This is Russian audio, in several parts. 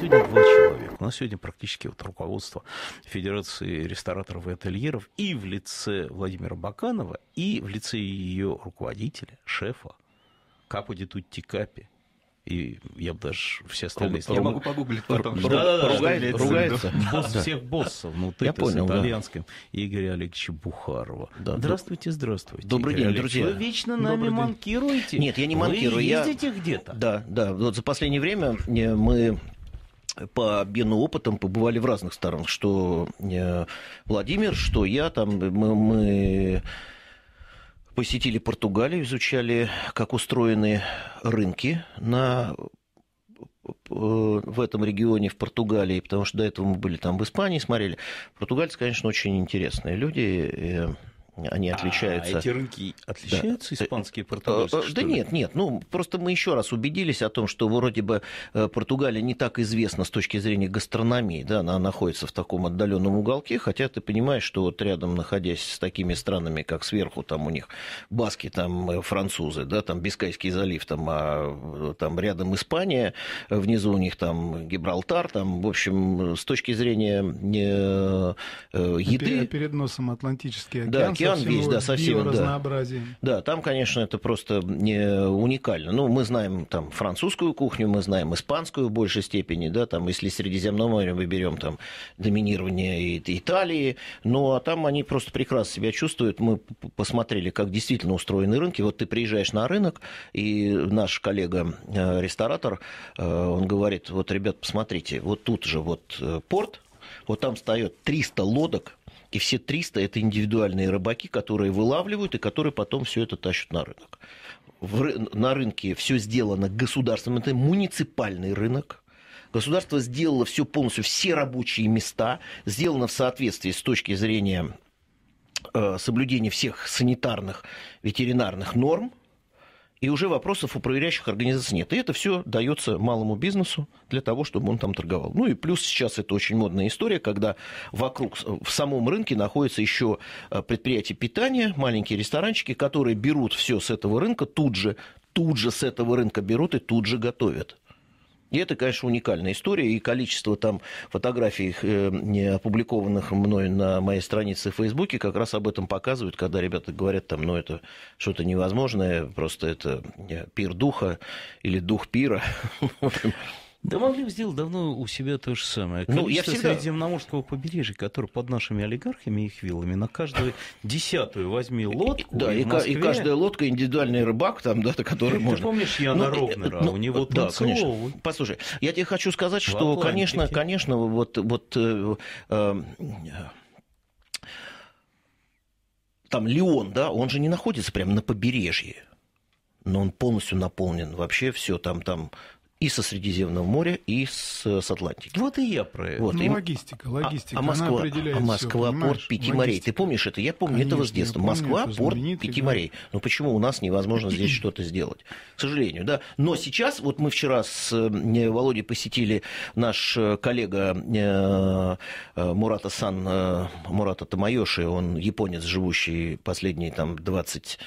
сегодня два человека. У нас сегодня практически вот руководство Федерации рестораторов и ательеров и в лице Владимира Баканова, и в лице ее руководителя, шефа Каподи Тутти Капи и я бы даже все остальные... Я могу погуглить потом. Да, да, да, ругается. ругается. Босс всех боссов. Ну, ты я понял, с итальянским. Да. Игоря Олеговича Бухарова. Да, здравствуйте, здравствуйте. Добрый Игорь день, Олегович. друзья. Вы вечно Добрый нами день. манкируете. Нет, я не манкирую. Вы ездите я... где-то. Да, да. Вот за последнее время э, мы по обмену опытом побывали в разных странах, что э, Владимир, что я, там мы, мы посетили Португалию, изучали, как устроены рынки на э, в этом регионе, в Португалии, потому что до этого мы были там в Испании, смотрели. Португальцы, конечно, очень интересные люди они а отличаются. А эти рынки отличаются, да. испанские э, португальские? Э, да нет, нет. Ну, просто мы еще раз убедились о том, что вроде бы э, Португалия не так известна с точки зрения гастрономии. Да, она находится в таком отдаленном уголке, хотя ты понимаешь, что вот рядом, находясь с такими странами, как сверху, там у них баски, там французы, да, там Бискайский залив, там, а, там рядом Испания, внизу у них там Гибралтар, там, в общем, с точки зрения еды... Перед носом Атлантический океан, да, океан океан весь, да, совсем, да. Да, там, конечно, это просто не уникально. Ну, мы знаем там французскую кухню, мы знаем испанскую в большей степени, да, там, если Средиземное море мы берем там доминирование Италии, ну, а там они просто прекрасно себя чувствуют. Мы посмотрели, как действительно устроены рынки. Вот ты приезжаешь на рынок, и наш коллега-ресторатор, э, э, он говорит, вот, ребят, посмотрите, вот тут же вот э, порт, вот там встает 300 лодок и все 300 – это индивидуальные рыбаки, которые вылавливают и которые потом все это тащат на рынок. В, на рынке все сделано государством, это муниципальный рынок, Государство сделало все полностью, все рабочие места, сделано в соответствии с точки зрения э, соблюдения всех санитарных ветеринарных норм – и уже вопросов у проверяющих организаций нет. И это все дается малому бизнесу для того, чтобы он там торговал. Ну и плюс сейчас это очень модная история, когда вокруг, э, в самом рынке находятся еще э, предприятия питания, маленькие ресторанчики, которые берут все с этого рынка, тут же, тут же с этого рынка берут и тут же готовят. И это, конечно, уникальная история, и количество там фотографий, э, опубликованных мной на моей странице в Фейсбуке, как раз об этом показывают, когда ребята говорят там, ну, это что-то невозможное, просто это пир духа или дух пира. Да Мавлив сделал давно у себя то же самое. ну, я всегда... средиземноморского побережья, который под нашими олигархами и их виллами, на каждую десятую возьми лодку. Да, и, Москве... и каждая лодка индивидуальный рыбак, там, да, который Ты можно... Ты помнишь Яна ну, Ровнера? Э, ну, у него да, конечно. Послушай, я тебе хочу сказать, что, Атлантике. конечно, конечно, вот... вот э, э, там Леон, да, он же не находится прямо на побережье но он полностью наполнен. Вообще все там, там и со Средиземного моря, и с, э, с Атлантики. Вот и я про это. Вот. Ну, и... Логистика, логистика. А, а Москва, а Москва все, порт пяти логистика. морей. Ты помнишь это? Я помню Конечно, этого с детства. Помню, Москва, порт пяти да. морей. Ну почему у нас невозможно здесь что-то сделать? К сожалению, да. Но сейчас, вот мы вчера с э, Володей посетили наш э, коллега Мурата Сан, Мурата Тамайоши, он японец, живущий последние там 20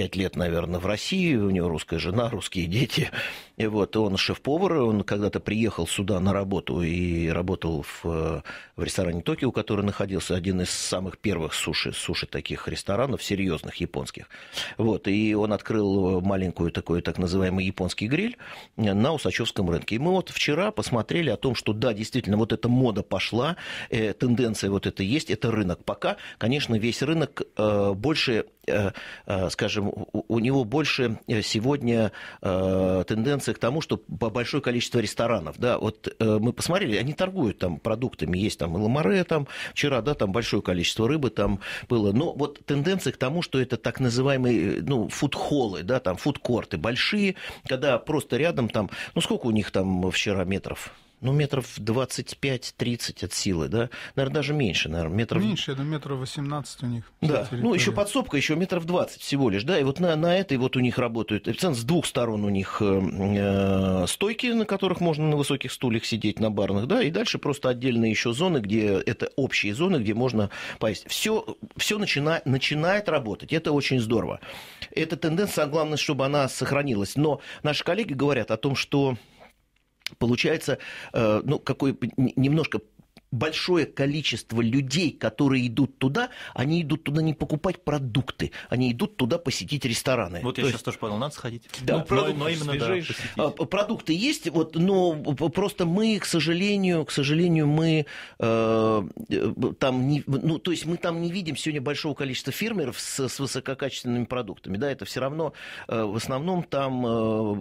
пять лет, наверное, в России, у него русская жена, русские дети. И вот он шеф-повар, он когда-то приехал сюда на работу и работал в, в ресторане Токио, который находился один из самых первых суши, суши таких ресторанов, серьезных японских. Вот, и он открыл маленькую такой так называемый японский гриль на Усачевском рынке. И мы вот вчера посмотрели о том, что да, действительно, вот эта мода пошла, э, тенденция вот это есть, это рынок. Пока, конечно, весь рынок э, больше, э, э, скажем, у него больше э, сегодня э, тенденция к тому, что по большое количество ресторанов, да, вот э, мы посмотрели, они торгуют там продуктами, есть там и ламаре, там вчера, да, там большое количество рыбы там было, но вот тенденция к тому, что это так называемые, ну, фудхоллы, да, там фудкорты большие, когда просто рядом там, ну, сколько у них там вчера метров? ну, метров 25-30 от силы, да, наверное, даже меньше, наверное, метров... Меньше, это метров 18 у них. Да, ну, еще подсобка, еще метров 20 всего лишь, да, и вот на, на этой вот у них работают, эпицентр с двух сторон у них э, э, стойки, на которых можно на высоких стульях сидеть, на барных, да, и дальше просто отдельные еще зоны, где это общие зоны, где можно поесть. Все, все начина, начинает работать, это очень здорово. Эта тенденция, главное, чтобы она сохранилась, но наши коллеги говорят о том, что получается, э, ну, какой немножко большое количество людей, которые идут туда, они идут туда не покупать продукты, они идут туда посетить рестораны. Вот То я есть... сейчас тоже понял, надо сходить. Да, ну, продукты, но, но именно да, а, продукты есть, вот, но просто мы, к сожалению, к сожалению, мы э, э, там не, ну, то есть мы там не видим сегодня большого количества фермеров с, с высококачественными продуктами, да, это все равно э, в основном там,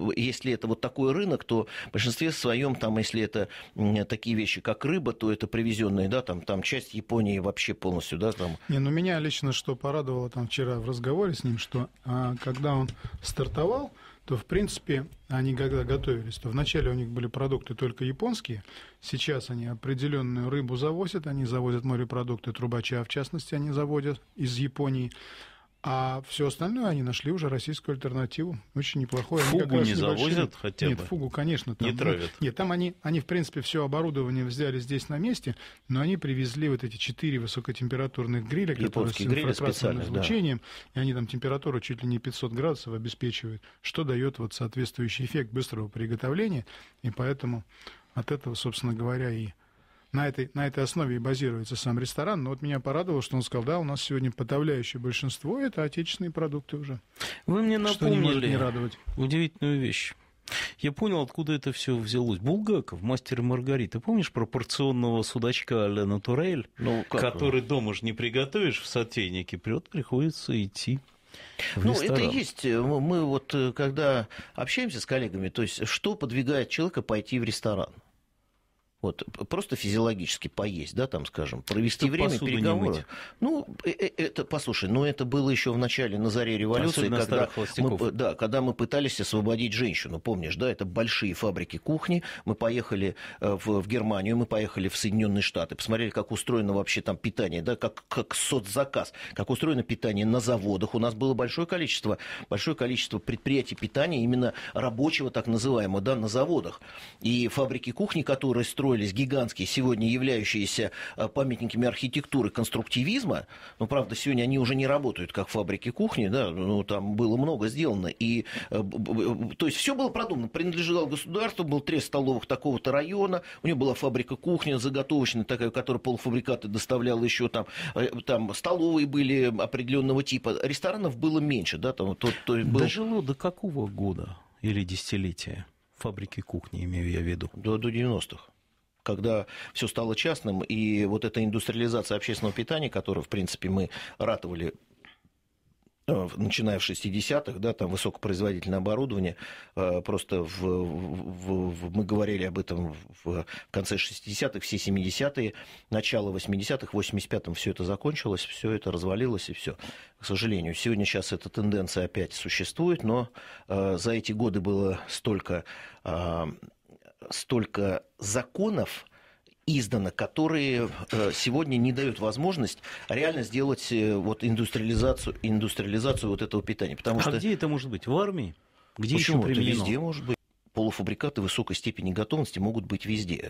э, если это вот такой рынок, то в большинстве своем там, если это э, такие вещи, как рыба, то это привезенные, да, там, там часть Японии вообще полностью, да, там. Не, ну меня лично что порадовало там вчера в разговоре с ним, что а, когда он стартовал, то, в принципе, они когда готовились, то вначале у них были продукты только японские, сейчас они определенную рыбу завозят, они завозят морепродукты трубача, в частности, они заводят из Японии, а все остальное они нашли уже российскую альтернативу. Очень неплохую. Они фугу не завозят небольшие... хотя бы? Нет, фугу, конечно. Там, не травят? Ну, нет, там они, они, в принципе, все оборудование взяли здесь на месте, но они привезли вот эти четыре высокотемпературных гриля, Японские которые с инфракрасным излучением, да. и они там температуру чуть ли не 500 градусов обеспечивают, что дает вот соответствующий эффект быстрого приготовления, и поэтому от этого, собственно говоря, и на этой, на этой основе и базируется сам ресторан. Но вот меня порадовало, что он сказал, да, у нас сегодня подавляющее большинство – это отечественные продукты уже. Вы мне напомнили что не может не радовать. удивительную вещь. Я понял, откуда это все взялось. Булгаков, мастер и Маргарита, помнишь пропорционного судачка Алена Турель, ну, который он? дома же не приготовишь в сотейнике, прет, приходится идти. Ну, ресторан. это есть. Э, мы вот э, когда общаемся с коллегами, то есть что подвигает человека пойти в ресторан? Вот, просто физиологически поесть, да, там, скажем, провести Чтобы время переговоров. Ну, э, э, это, послушай, ну, это было еще в начале, на заре революции, когда мы, да, когда мы пытались освободить женщину, помнишь, да, это большие фабрики кухни, мы поехали э, в, в Германию, мы поехали в Соединенные Штаты, посмотрели, как устроено вообще там питание, да, как, как соцзаказ, как устроено питание на заводах, у нас было большое количество, большое количество предприятий питания именно рабочего, так называемого, да, на заводах, и фабрики кухни, которые строили строились гигантские, сегодня являющиеся э, памятниками архитектуры конструктивизма, но, ну, правда, сегодня они уже не работают, как фабрики кухни, да, ну, там было много сделано, и, э, то есть, все было продумано, принадлежало государству, был трест столовых такого-то района, у него была фабрика кухни заготовочная такая, которая полуфабрикаты доставляла еще там, э, там столовые были определенного типа, ресторанов было меньше, да, там, то, то был... Дожило до какого года или десятилетия? Фабрики кухни, имею я в виду. До, до 90-х когда все стало частным, и вот эта индустриализация общественного питания, которую, в принципе, мы ратовали э, начиная в 60-х, да, там высокопроизводительное оборудование, э, просто в, в, в, мы говорили об этом в конце 60-х, все 70-е, начало 80-х, в 85-м все это закончилось, все это развалилось и все. К сожалению, сегодня сейчас эта тенденция опять существует, но э, за эти годы было столько столько законов издано, которые э, сегодня не дают возможность реально сделать э, вот индустриализацию, индустриализацию вот этого питания. Потому а что... где это может быть? В армии? Где Почему? еще применено? Это везде может быть полуфабрикаты высокой степени готовности могут быть везде.